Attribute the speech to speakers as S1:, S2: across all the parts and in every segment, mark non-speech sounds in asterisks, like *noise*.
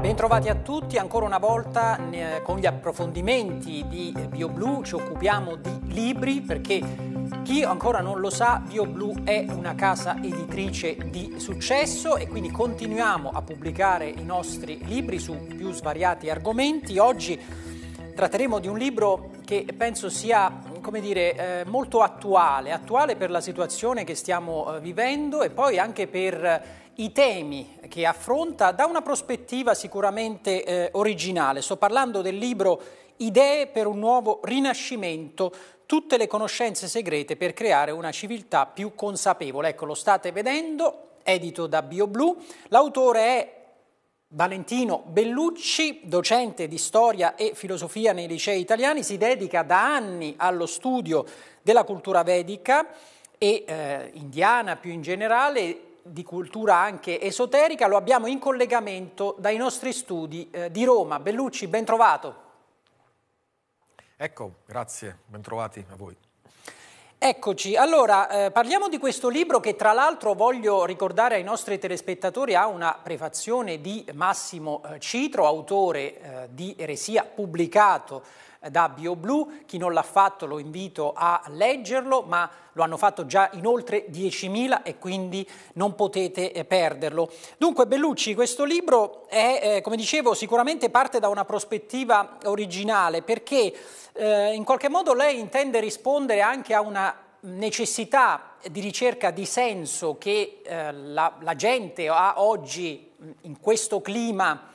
S1: Bentrovati a tutti, ancora una volta eh, con gli approfondimenti di BioBlu ci occupiamo di libri perché chi ancora non lo sa BioBlu è una casa editrice di successo e quindi continuiamo a pubblicare i nostri libri su più svariati argomenti. Oggi tratteremo di un libro che penso sia come dire, eh, molto attuale, attuale per la situazione che stiamo eh, vivendo e poi anche per i temi che affronta da una prospettiva sicuramente eh, originale. Sto parlando del libro Idee per un nuovo rinascimento, tutte le conoscenze segrete per creare una civiltà più consapevole. Ecco, lo state vedendo, edito da BioBlu. L'autore è Valentino Bellucci, docente di storia e filosofia nei licei italiani, si dedica da anni allo studio della cultura vedica e eh, indiana più in generale di cultura anche esoterica, lo abbiamo in collegamento dai nostri studi eh, di Roma. Bellucci, ben trovato.
S2: Ecco, grazie, bentrovati a voi.
S1: Eccoci, allora eh, parliamo di questo libro che tra l'altro voglio ricordare ai nostri telespettatori ha una prefazione di Massimo eh, Citro, autore eh, di Eresia, pubblicato da BioBlu, chi non l'ha fatto lo invito a leggerlo, ma lo hanno fatto già in oltre 10.000 e quindi non potete eh, perderlo. Dunque Bellucci, questo libro è, eh, come dicevo, sicuramente parte da una prospettiva originale perché eh, in qualche modo lei intende rispondere anche a una necessità di ricerca di senso che eh, la, la gente ha oggi in questo clima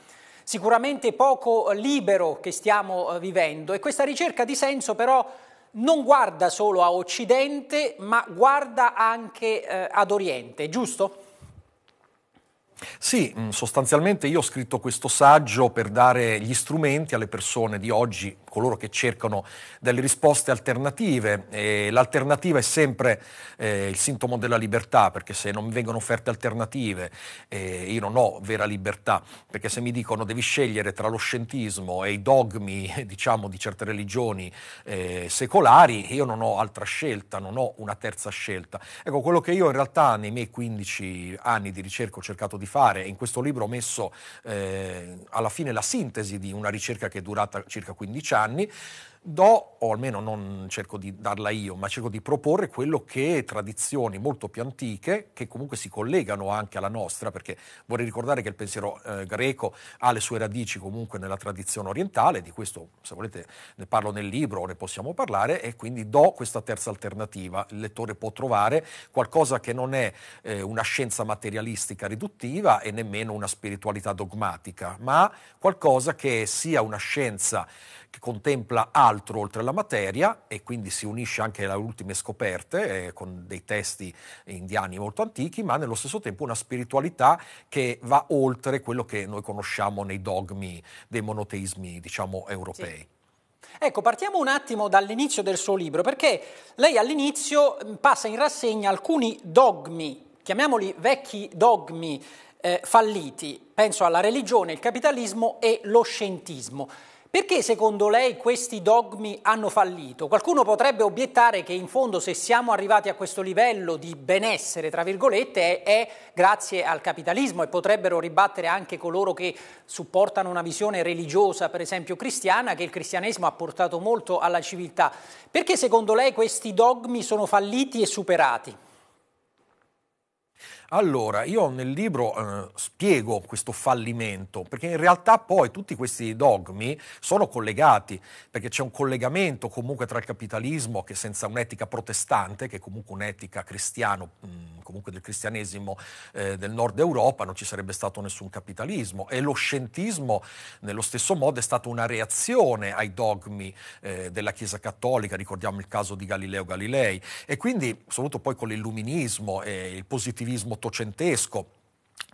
S1: sicuramente poco eh, libero che stiamo eh, vivendo e questa ricerca di senso però non guarda solo a Occidente ma guarda anche eh, ad Oriente, giusto?
S2: Sì, mm, sostanzialmente io ho scritto questo saggio per dare gli strumenti alle persone di oggi, coloro che cercano delle risposte alternative. E l'alternativa è sempre eh, il sintomo della libertà, perché se non mi vengono offerte alternative eh, io non ho vera libertà, perché se mi dicono devi scegliere tra lo scientismo e i dogmi *laughs* diciamo, di certe religioni eh, secolari, io non ho altra scelta, non ho una terza scelta. Ecco, quello che io in realtà nei miei 15 anni di ricerca ho cercato di fare, e in questo libro ho messo eh, alla fine la sintesi di una ricerca che è durata circa 15 anni, anni do, o almeno non cerco di darla io, ma cerco di proporre quello che tradizioni molto più antiche, che comunque si collegano anche alla nostra, perché vorrei ricordare che il pensiero eh, greco ha le sue radici comunque nella tradizione orientale, di questo se volete ne parlo nel libro o ne possiamo parlare, e quindi do questa terza alternativa. Il lettore può trovare qualcosa che non è eh, una scienza materialistica riduttiva e nemmeno una spiritualità dogmatica, ma qualcosa che sia una scienza che contempla altro, altro oltre alla materia e quindi si unisce anche alle ultime scoperte eh, con dei testi indiani molto antichi, ma nello stesso tempo una spiritualità che va oltre quello che noi conosciamo nei dogmi dei monoteismi, diciamo, europei. Sì.
S1: Ecco, partiamo un attimo dall'inizio del suo libro, perché lei all'inizio mm, passa in rassegna alcuni dogmi, chiamiamoli vecchi dogmi eh, falliti, penso alla religione, il capitalismo e lo scientismo. Perché secondo lei questi dogmi hanno fallito? Qualcuno potrebbe obiettare che in fondo se siamo arrivati a questo livello di benessere, tra virgolette, è, è, grazie al capitalismo e potrebbero ribattere anche coloro che supportano una visione religiosa, per esempio cristiana, che il cristianesimo ha portato molto alla civiltà. Perché secondo lei questi dogmi sono falliti e superati?
S2: Allora, io nel libro eh, spiego questo fallimento, perché in realtà poi tutti questi dogmi sono collegati, perché c'è un collegamento comunque tra il capitalismo che senza un'etica protestante, che è comunque un'etica cristiana, mm, comunque del cristianesimo eh, del nord Europa, non ci sarebbe stato nessun capitalismo e lo scientismo nello stesso modo è stata una reazione ai dogmi eh, della Chiesa Cattolica, ricordiamo il caso di Galileo Galilei e quindi soprattutto poi con l'illuminismo e il positivismo ottocentesco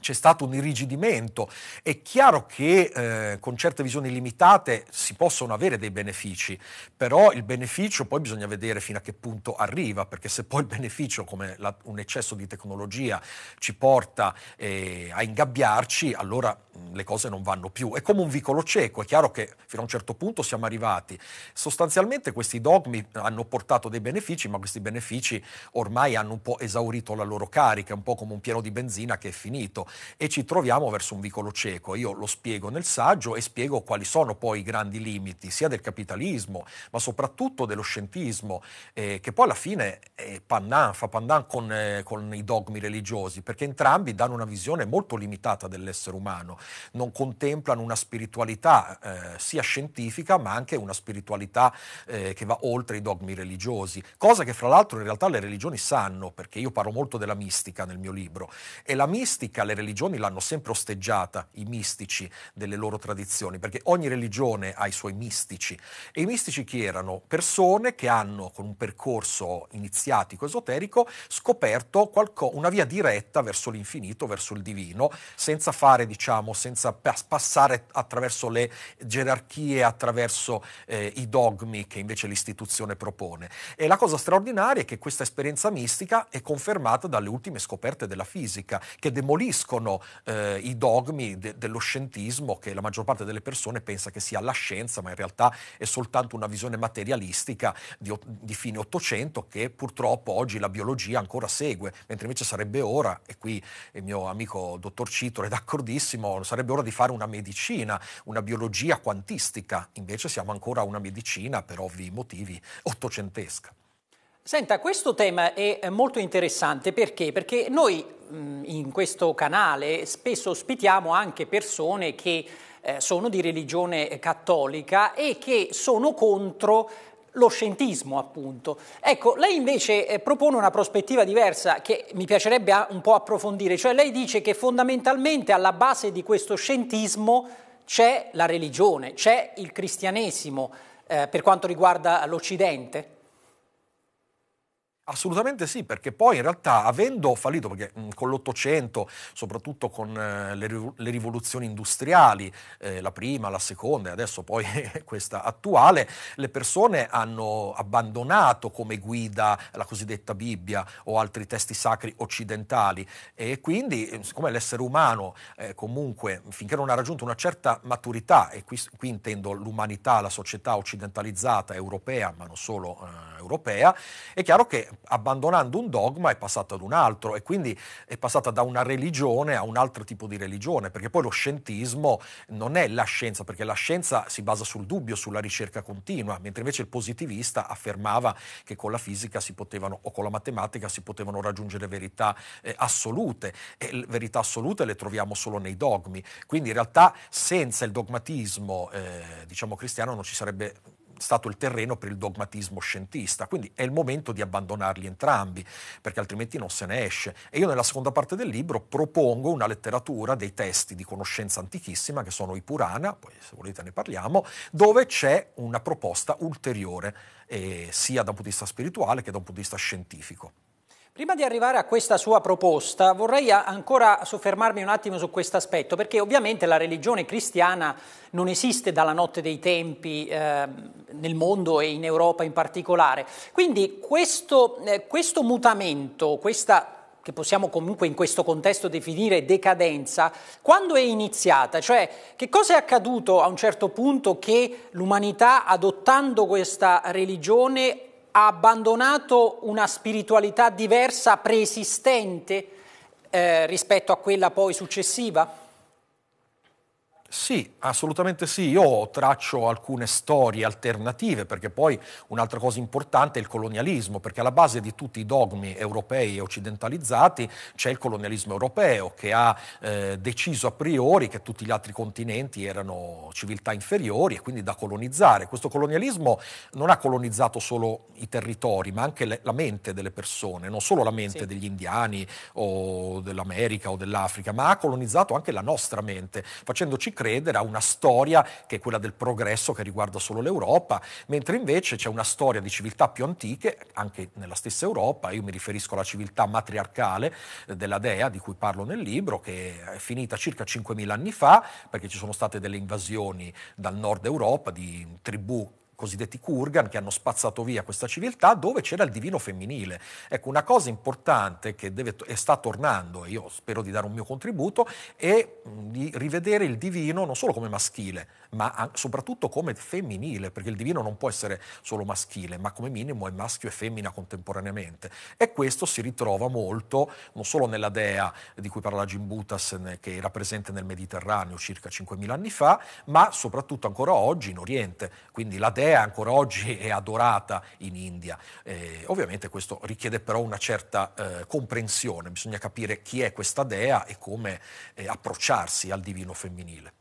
S2: c'è stato un irrigidimento. È chiaro che eh, con certe visioni limitate si possono avere dei benefici, però il beneficio poi bisogna vedere fino a che punto arriva, perché se poi il beneficio, come la, un eccesso di tecnologia, ci porta eh, a ingabbiarci, allora mh, mm, le cose non vanno più. È come un vicolo cieco, è chiaro che fino a un certo punto siamo arrivati. Sostanzialmente questi dogmi hanno portato dei benefici, ma questi benefici ormai hanno un po' esaurito la loro carica, un po' come un pieno di benzina che è finito e ci troviamo verso un vicolo cieco. Io lo spiego nel saggio e spiego quali sono poi i grandi limiti sia del capitalismo ma soprattutto dello scientismo eh, che poi alla fine eh, pandan, fa pandan con, eh, con, i dogmi religiosi perché entrambi danno una visione molto limitata dell'essere umano, non contemplano una spiritualità eh, sia scientifica ma anche una spiritualità eh, che va oltre i dogmi religiosi, cosa che fra l'altro in realtà le religioni sanno perché io parlo molto della mistica nel mio libro e la mistica le religioni l'hanno sempre osteggiata, i mistici delle loro tradizioni, perché ogni religione ha i suoi mistici. E i mistici chi erano? Persone che hanno, con un percorso iniziatico esoterico, scoperto qualco, una via diretta verso l'infinito, verso il divino, senza fare, diciamo, senza passare attraverso le gerarchie, attraverso eh, i dogmi che invece l'istituzione propone. E la cosa straordinaria è che questa esperienza mistica è confermata dalle ultime scoperte della fisica, che demoliscono ribadiscono eh, i dogmi de- dello scientismo che la maggior parte delle persone pensa che sia la scienza, ma in realtà è soltanto una visione materialistica di, di fine Ottocento che purtroppo oggi la biologia ancora segue, mentre invece sarebbe ora, e qui il mio amico dottor Citro è d'accordissimo, sarebbe ora di fare una medicina, una biologia quantistica, invece siamo ancora una medicina per ovvi motivi ottocentesca.
S1: Senta, questo tema è eh, molto interessante perché? Perché noi mm, in questo canale spesso ospitiamo anche persone che eh, sono di religione cattolica e che sono contro lo scientismo appunto. Ecco, lei invece eh, propone una prospettiva diversa che mi piacerebbe ah, un po' approfondire, cioè lei dice che fondamentalmente alla base di questo scientismo c'è la religione, c'è il cristianesimo eh, per quanto riguarda l'Occidente.
S2: Assolutamente sì, perché poi in realtà avendo fallito, perché con l'Ottocento, soprattutto con eh, le, rivoluzioni industriali, eh, la prima, la seconda e adesso poi *laughs* questa attuale, le persone hanno abbandonato come guida la cosiddetta Bibbia o altri testi sacri occidentali e quindi siccome l'essere umano eh, comunque finché non ha raggiunto una certa maturità, e qui, qui, intendo l'umanità, la società occidentalizzata, europea, ma non solo europea, è chiaro che abbandonando un dogma è passata ad un altro e quindi è passata da una religione a un altro tipo di religione, perché poi lo scientismo non è la scienza, perché la scienza si basa sul dubbio, sulla ricerca continua, mentre invece il positivista affermava che con la fisica si potevano o con la matematica si potevano raggiungere verità eh, assolute e verità assolute le troviamo solo nei dogmi. Quindi in realtà senza il dogmatismo eh, diciamo cristiano non ci sarebbe stato il terreno per il dogmatismo scientista. Quindi è il momento di abbandonarli entrambi, perché altrimenti non se ne esce. E io nella seconda parte del libro propongo una letteratura dei testi di conoscenza antichissima, che sono i Purana, poi se volete ne parliamo, dove c'è una proposta ulteriore, eh, sia da un punto di vista spirituale che da un punto di vista scientifico.
S1: Prima di arrivare a questa sua proposta vorrei ancora soffermarmi un attimo su questo aspetto, perché ovviamente la religione cristiana non esiste dalla notte dei tempi eh, nel mondo e in Europa in particolare. Quindi questo, eh, questo mutamento, questa che possiamo comunque in questo contesto definire decadenza, quando è iniziata? Cioè, che cosa è accaduto a un certo punto che l'umanità, adottando questa religione, ha abbandonato una spiritualità diversa, preesistente eh, rispetto a quella poi successiva?
S2: Sì, assolutamente sì. Io traccio alcune storie alternative perché poi un'altra cosa importante è il colonialismo, perché alla base di tutti i dogmi europei e occidentalizzati c'è il colonialismo europeo che ha eh, deciso a priori che tutti gli altri continenti erano civiltà inferiori e quindi da colonizzare. Questo colonialismo non ha colonizzato solo i territori, ma anche le, la mente delle persone, non solo la mente sì. degli indiani o dell'America o dell'Africa, ma ha colonizzato anche la nostra mente, facendoci credere a una storia che è quella del progresso che riguarda solo l'Europa, mentre invece c'è una storia di civiltà più antiche, anche nella stessa Europa, io mi riferisco alla civiltà matriarcale eh, della Dea, di cui parlo nel libro, che è finita circa 5.000 anni fa, perché ci sono state delle invasioni dal nord Europa di tribù cosiddetti Kurgan, che hanno spazzato via questa civiltà, dove c'era il divino femminile. Ecco, una cosa importante che deve, e sta tornando, e io spero di dare un mio contributo, è di rivedere il divino non solo come maschile, ma soprattutto come femminile, perché il divino non può essere solo maschile, ma come minimo è maschio e femmina contemporaneamente. E questo si ritrova molto, non solo nella dea di cui parla Jim Butas, che era presente nel Mediterraneo circa 5.000 anni fa, ma soprattutto ancora oggi in Oriente. Quindi la dea dea ancora oggi è adorata in India. Eh, ovviamente questo richiede però una certa eh, comprensione, bisogna capire chi è questa dea e come eh, approcciarsi al divino femminile.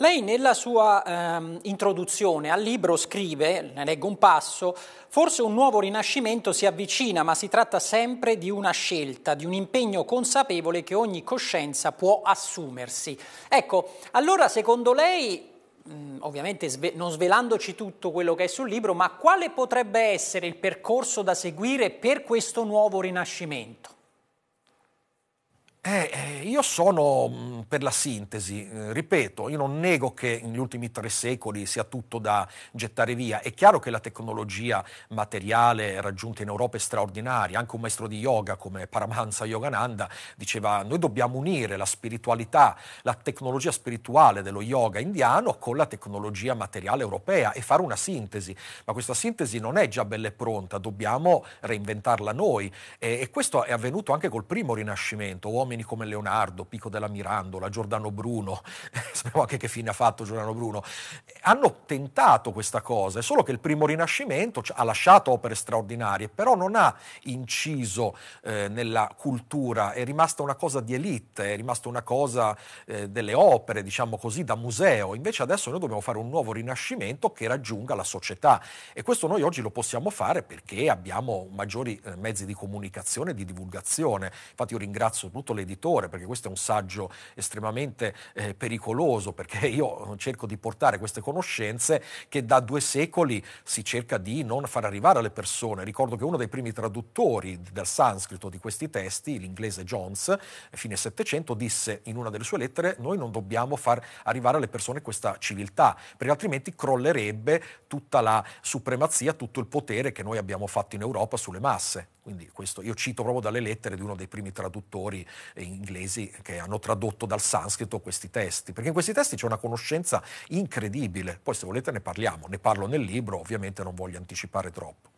S1: Lei nella sua ehm, introduzione al libro scrive, ne leggo un passo, forse un nuovo rinascimento si avvicina, ma si tratta sempre di una scelta, di un impegno consapevole che ogni coscienza può assumersi. Ecco, allora secondo lei Mm, ovviamente sve- non svelandoci tutto quello che è sul libro, ma quale potrebbe essere il percorso da seguire per questo nuovo rinascimento?
S2: Eh, eh, io sono mm, per la sintesi, eh, ripeto, io non nego che negli ultimi tre secoli sia tutto da gettare via, è chiaro che la tecnologia materiale raggiunta in Europa è straordinaria, anche un maestro di yoga come Paramahansa Yogananda diceva noi dobbiamo unire la spiritualità, la tecnologia spirituale dello yoga indiano con la tecnologia materiale europea e fare una sintesi, ma questa sintesi non è già bella e pronta, dobbiamo reinventarla noi e, e questo è avvenuto anche col primo rinascimento, uomini fenomeni come Leonardo, Pico della Mirandola, Giordano Bruno, sappiamo *laughs* anche che fine ha fatto Giordano Bruno, hanno tentato questa cosa, è solo che il primo Rinascimento ha lasciato opere straordinarie, però non ha inciso eh, nella cultura, è rimasta una cosa di elite, è rimasta una cosa eh, delle opere, diciamo così, da museo, invece adesso noi dobbiamo fare un nuovo Rinascimento che raggiunga la società e questo noi oggi lo possiamo fare perché abbiamo maggiori eh, mezzi di comunicazione, e di divulgazione, infatti io ringrazio tutto l'editore, perché questo è un saggio estremamente eh, pericoloso, perché io cerco di portare queste conoscenze che da due secoli si cerca di non far arrivare alle persone. Ricordo che uno dei primi traduttori del sanscrito di questi testi, l'inglese Jones, fine Settecento, disse in una delle sue lettere noi non dobbiamo far arrivare alle persone questa civiltà, perché altrimenti crollerebbe tutta la supremazia, tutto il potere che noi abbiamo fatto in Europa sulle masse. Quindi questo io cito proprio dalle lettere di uno dei primi traduttori inglesi che hanno tradotto dal sanscrito questi testi, perché in questi testi c'è una conoscenza incredibile, poi se volete ne parliamo, ne parlo nel libro, ovviamente non voglio anticipare troppo.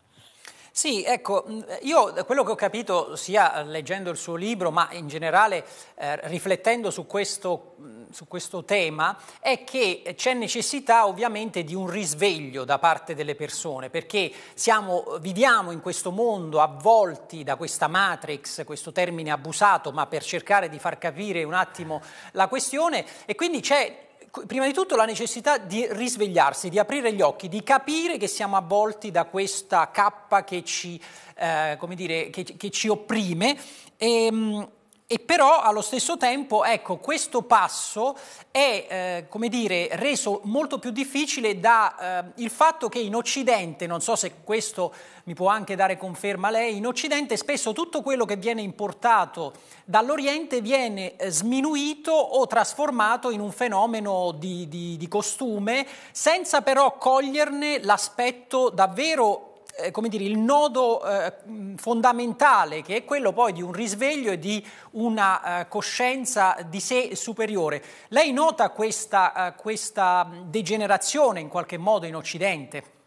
S1: Sì, ecco, mm, io quello che ho capito sia leggendo il suo libro, ma in generale eh, riflettendo su questo, mm, su questo tema, è che c'è necessità ovviamente di un risveglio da parte delle persone, perché siamo, viviamo in questo mondo avvolti da questa matrix, questo termine abusato, ma per cercare di far capire un attimo la questione, e quindi c'è prima di tutto la necessità di risvegliarsi, di aprire gli occhi, di capire che siamo avvolti da questa cappa che ci, eh, dire, che, che ci opprime. E, ehm, e però allo stesso tempo, ecco, questo passo è, eh, come dire, reso molto più difficile dal eh, fatto che in Occidente, non so se questo mi può anche dare conferma lei, in Occidente spesso tutto quello che viene importato dall'Oriente viene eh, sminuito o trasformato in un fenomeno di, di, di costume, senza però coglierne l'aspetto davvero eh, come dire, il nodo eh, mm, fondamentale che è quello poi di un risveglio e di una eh, coscienza di sé superiore. Lei nota questa, eh, questa degenerazione in qualche modo in Occidente?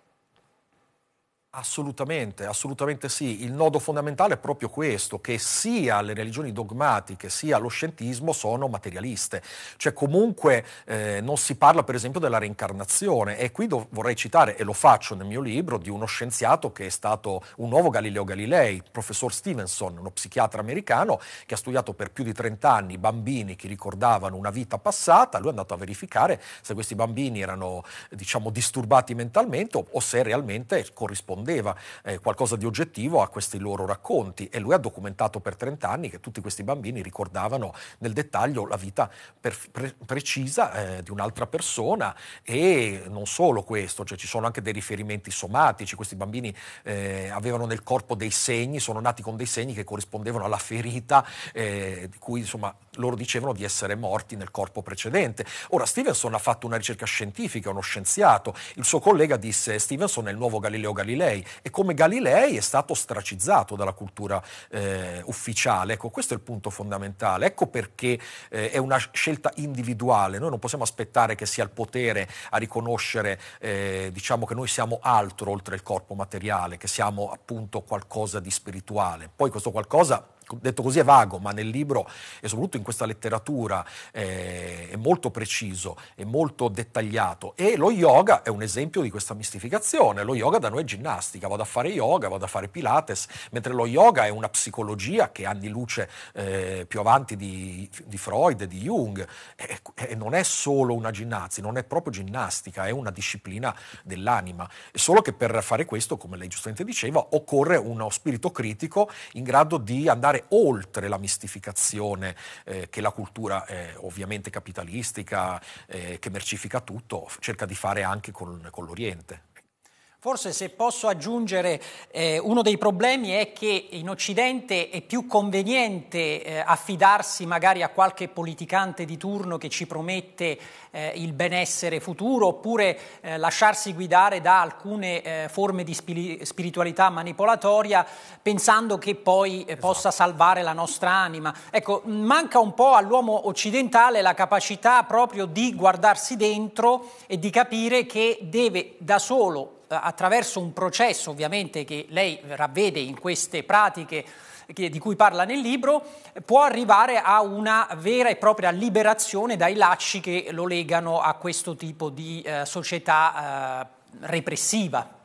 S2: Assolutamente, assolutamente sì. Il nodo fondamentale è proprio questo, che sia le religioni dogmatiche sia lo scientismo sono materialiste. Cioè comunque eh, non si parla per esempio della reincarnazione e qui do- vorrei citare, e lo faccio nel mio libro, di uno scienziato che è stato un nuovo Galileo Galilei, professor Stevenson, uno psichiatra americano che ha studiato per più di 30 anni bambini che ricordavano una vita passata. Lui è andato a verificare se questi bambini erano diciamo disturbati mentalmente o, o se realmente corrispondevano nascondeva eh, qualcosa di oggettivo a questi loro racconti e lui ha documentato per 30 anni che tutti questi bambini ricordavano nel dettaglio la vita per, pre, precisa eh, di un'altra persona e non solo questo, cioè ci sono anche dei riferimenti somatici, questi bambini eh, avevano nel corpo dei segni, sono nati con dei segni che corrispondevano alla ferita eh, di cui insomma loro dicevano di essere morti nel corpo precedente. Ora Stevenson ha fatto una ricerca scientifica, uno scienziato, il suo collega disse Stevenson è il nuovo Galileo Galilei, Galilei e come Galilei è stato ostracizzato dalla cultura eh, ufficiale. Ecco, questo è il punto fondamentale. Ecco perché eh, è una scelta individuale. Noi non possiamo aspettare che sia il potere a riconoscere eh, diciamo che noi siamo altro oltre il corpo materiale, che siamo appunto qualcosa di spirituale. Poi questo qualcosa detto così è vago, ma nel libro e soprattutto in questa letteratura eh, è molto preciso, è molto dettagliato e lo yoga è un esempio di questa mistificazione. Lo yoga da noi è ginnastica, vado a fare yoga, vado a fare pilates, mentre lo yoga è una psicologia che anni luce eh, più avanti di, di, Freud, di Jung e, e, non è solo una ginnastica, non è proprio ginnastica, è una disciplina dell'anima. È solo che per fare questo, come lei giustamente diceva, occorre uno spirito critico in grado di andare oltre la mistificazione eh, che la cultura eh, ovviamente capitalistica, eh, che mercifica tutto, cerca di fare anche con, con l'Oriente.
S1: Forse se posso aggiungere, eh, uno dei problemi è che in Occidente è più conveniente eh, affidarsi magari a qualche politicante di turno che ci promette eh, il benessere futuro oppure eh, lasciarsi guidare da alcune eh, forme di spiri- spiritualità manipolatoria pensando che poi eh, esatto. possa salvare la nostra anima. Ecco, manca un po' all'uomo occidentale la capacità proprio di guardarsi dentro e di capire che deve da solo attraverso un processo ovviamente che lei ravvede in queste pratiche che, di cui parla nel libro, può arrivare a una vera e propria liberazione dai lacci che lo legano a questo tipo di eh, società eh, repressiva.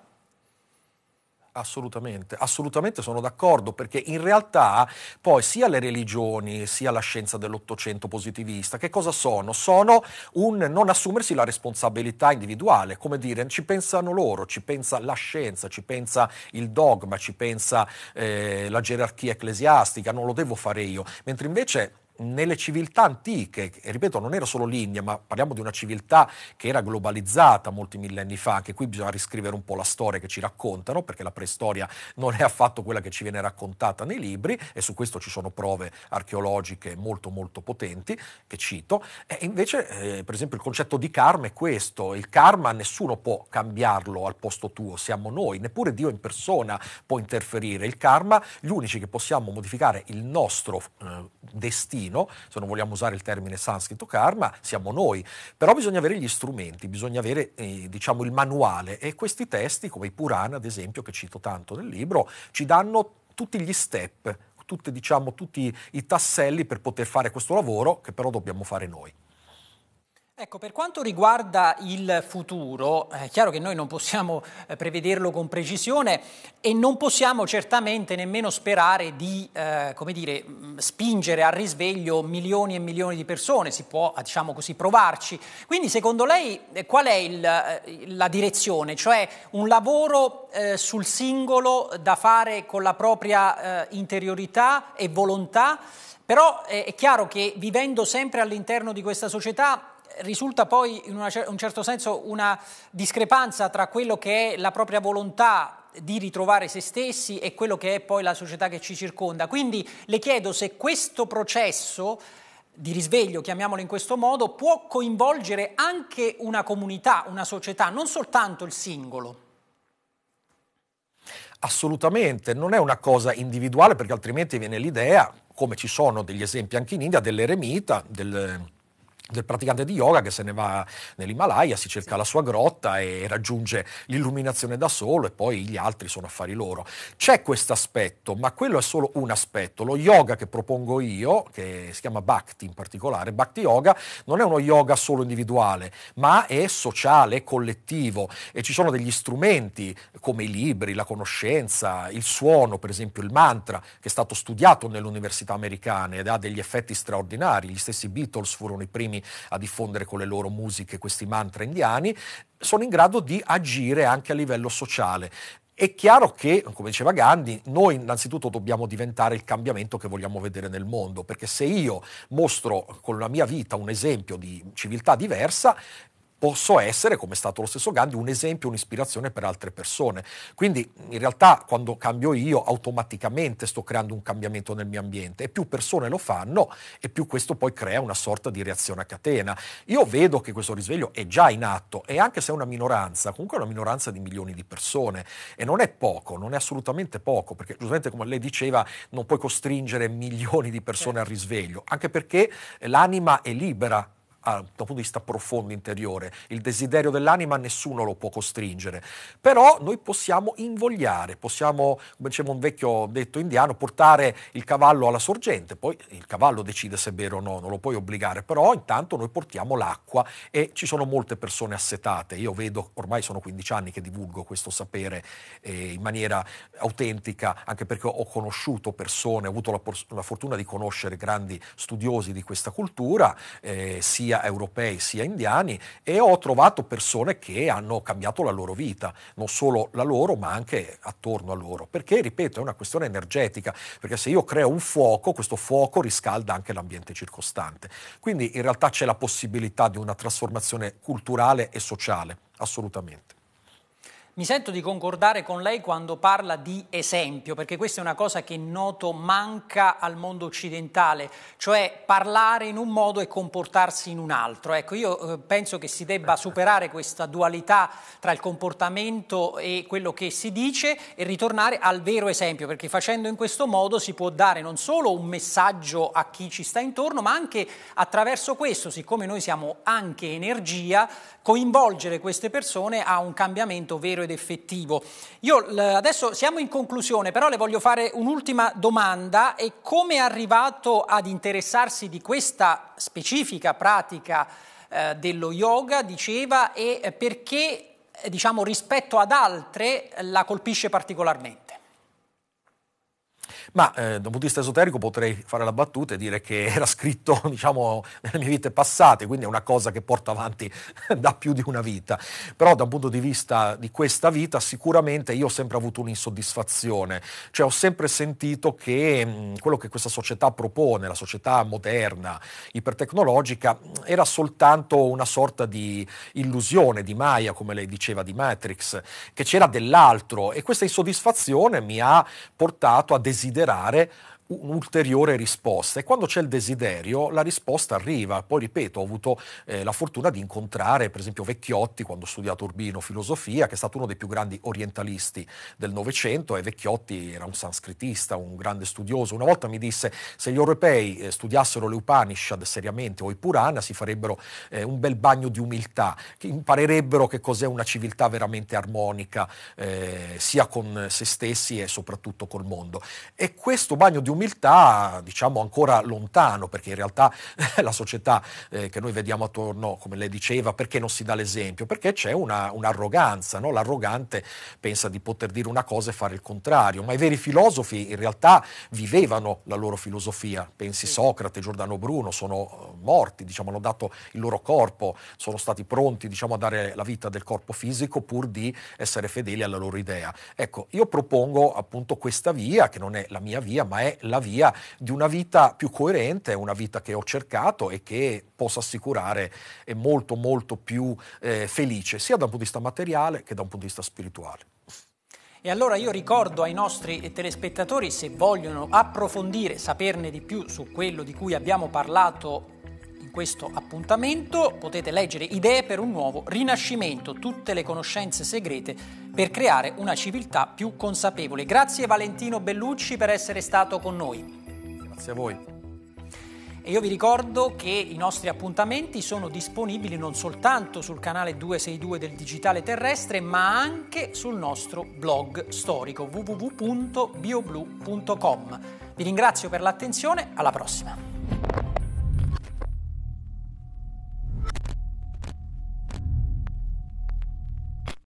S2: Assolutamente, assolutamente sono d'accordo perché in realtà poi sia le religioni sia la scienza dell'Ottocento positivista che cosa sono? Sono un non assumersi la responsabilità individuale, come dire ci pensano loro, ci pensa la scienza, ci pensa il dogma, ci pensa eh, la gerarchia ecclesiastica, non lo devo fare io, mentre invece nelle civiltà antiche, e ripeto non era solo l'India, ma parliamo di una civiltà che era globalizzata molti millenni fa, anche qui bisogna riscrivere un po' la storia che ci raccontano, perché la preistoria non è affatto quella che ci viene raccontata nei libri, e su questo ci sono prove archeologiche molto molto potenti, che cito, e invece eh, per esempio il concetto di karma è questo, il karma nessuno può cambiarlo al posto tuo, siamo noi, neppure Dio in persona può interferire, il karma, gli unici che possiamo modificare il nostro eh, destino, divino, se non vogliamo usare il termine sanscrito karma, siamo noi, però bisogna avere gli strumenti, bisogna avere eh, diciamo il manuale e questi testi come i Purana ad esempio che cito tanto nel libro ci danno tutti gli step, tutte, diciamo, tutti i tasselli per poter fare questo lavoro che però dobbiamo fare noi.
S1: Ecco, per quanto riguarda il futuro, è chiaro che noi non possiamo eh, prevederlo con precisione e non possiamo certamente nemmeno sperare di, eh, come dire, mm, spingere al risveglio milioni e milioni di persone, si può, diciamo così, provarci. Quindi, secondo lei, eh, qual è il, eh, la direzione? Cioè un lavoro eh, sul singolo da fare con la propria eh, interiorità e volontà? Però è chiaro che vivendo sempre all'interno di questa società risulta poi in una, un certo senso una discrepanza tra quello che è la propria volontà di ritrovare se stessi e quello che è poi la società che ci circonda. Quindi le chiedo se questo processo di risveglio, chiamiamolo in questo modo, può coinvolgere anche una comunità, una società, non soltanto il singolo.
S2: Assolutamente, non è una cosa individuale perché altrimenti viene l'idea, come ci sono degli esempi anche in India, dell'eremita, del, del praticante di yoga che se ne va nell'Himalaya, si cerca la sua grotta e raggiunge l'illuminazione da solo e poi gli altri sono affari loro. C'è questo aspetto, ma quello è solo un aspetto. Lo yoga che propongo io, che si chiama Bhakti in particolare, Bhakti Yoga, non è uno yoga solo individuale, ma è sociale, è collettivo e ci sono degli strumenti come i libri, la conoscenza, il suono, per esempio il mantra, che è stato studiato nelle università americane ed ha degli effetti straordinari. Gli stessi Beatles furono i primi indiani, a diffondere con le loro musiche questi mantra indiani, sono in grado di agire anche a livello sociale. È chiaro che, come diceva Gandhi, noi innanzitutto dobbiamo diventare il cambiamento che vogliamo vedere nel mondo, perché se io mostro con la mia vita un esempio di civiltà diversa, posso essere, come è stato lo stesso Gandhi, un esempio, un'ispirazione per altre persone. Quindi in realtà quando cambio io automaticamente sto creando un cambiamento nel mio ambiente e più persone lo fanno e più questo poi crea una sorta di reazione a catena. Io vedo che questo risveglio è già in atto e anche se è una minoranza, comunque è una minoranza di milioni di persone e non è poco, non è assolutamente poco, perché giustamente come lei diceva non puoi costringere milioni di persone al risveglio, anche perché l'anima è libera dal punto di vista profondo interiore. Il desiderio dell'anima nessuno lo può costringere, però noi possiamo invogliare, possiamo, come diceva un vecchio detto indiano, portare il cavallo alla sorgente, poi il cavallo decide se bere o no, non lo puoi obbligare, però intanto noi portiamo l'acqua e ci sono molte persone assetate. Io vedo, ormai sono 15 anni che divulgo questo sapere eh, in maniera autentica, anche perché ho conosciuto persone, ho avuto la, por- la fortuna di conoscere grandi studiosi di questa cultura, eh, sia europei sia indiani e ho trovato persone che hanno cambiato la loro vita, non solo la loro ma anche attorno a loro, perché ripeto è una questione energetica, perché se io creo un fuoco, questo fuoco riscalda anche l'ambiente circostante. Quindi in realtà c'è la possibilità di una trasformazione culturale e sociale, assolutamente.
S1: Mi sento di concordare con lei quando parla di esempio, perché questa è una cosa che noto manca al mondo occidentale, cioè parlare in un modo e comportarsi in un altro. Ecco, io eh, penso che si debba superare questa dualità tra il comportamento e quello che si dice e ritornare al vero esempio, perché facendo in questo modo si può dare non solo un messaggio a chi ci sta intorno, ma anche attraverso questo, siccome noi siamo anche energia, coinvolgere queste persone a un cambiamento vero e ed effettivo. Io adesso siamo in conclusione, però le voglio fare un'ultima domanda e come è arrivato ad interessarsi di questa specifica pratica eh, dello yoga, diceva, e perché eh, diciamo, rispetto ad altre la colpisce particolarmente?
S2: ma eh, da un punto di vista esoterico potrei fare la battuta e dire che era scritto *laughs* diciamo, nelle mie vite passate, quindi è una cosa che porto avanti *laughs* da più di una vita, però da un punto di vista di questa vita sicuramente io ho sempre avuto un'insoddisfazione, cioè ho sempre sentito che mh, mm, quello che questa società propone, la società moderna, ipertecnologica, era soltanto una sorta di illusione di Maya, come lei diceva di Matrix, che c'era dell'altro e questa insoddisfazione mi ha portato a desiderare considerare un'ulteriore risposta e quando c'è il desiderio la risposta arriva. Poi ripeto, ho avuto eh, la fortuna di incontrare per esempio Vecchiotti quando ho studiato Urbino filosofia, che è stato uno dei più grandi orientalisti del Novecento e Vecchiotti era un sanscritista, un grande studioso. Una volta mi disse se gli europei eh, studiassero le Upanishad seriamente o i Purana si farebbero eh, un bel bagno di umiltà, che imparerebbero che cos'è una civiltà veramente armonica eh, sia con se stessi e soprattutto col mondo. E questo bagno di umiltà umiltà, diciamo ancora lontano, perché in realtà *laughs* la società eh, che noi vediamo attorno, come lei diceva, perché non si dà l'esempio? Perché c'è una, un'arroganza, no? l'arrogante pensa di poter dire una cosa e fare il contrario, ma i veri filosofi in realtà vivevano la loro filosofia, pensi Socrate, Giordano Bruno, sono eh, morti, diciamo, hanno dato il loro corpo, sono stati pronti diciamo, a dare la vita del corpo fisico pur di essere fedeli alla loro idea. Ecco, io propongo appunto questa via, che non è la mia via, ma è la via di una vita più coerente, una vita che ho cercato e che possa assicurare eh, molto molto più eh, felice sia da un punto di vista materiale che da un punto di vista spirituale.
S1: E allora io ricordo ai nostri telespettatori, se vogliono approfondire, saperne di più su quello di cui abbiamo parlato in questo appuntamento potete leggere Idee per un nuovo rinascimento, tutte le conoscenze segrete per creare una civiltà più consapevole. Grazie Valentino Bellucci per essere stato con noi. Grazie a voi. E io vi ricordo che i nostri appuntamenti sono disponibili non soltanto sul canale 262 del Digitale Terrestre, ma anche sul nostro blog storico www.bioblu.com. Vi ringrazio per l'attenzione, alla prossima.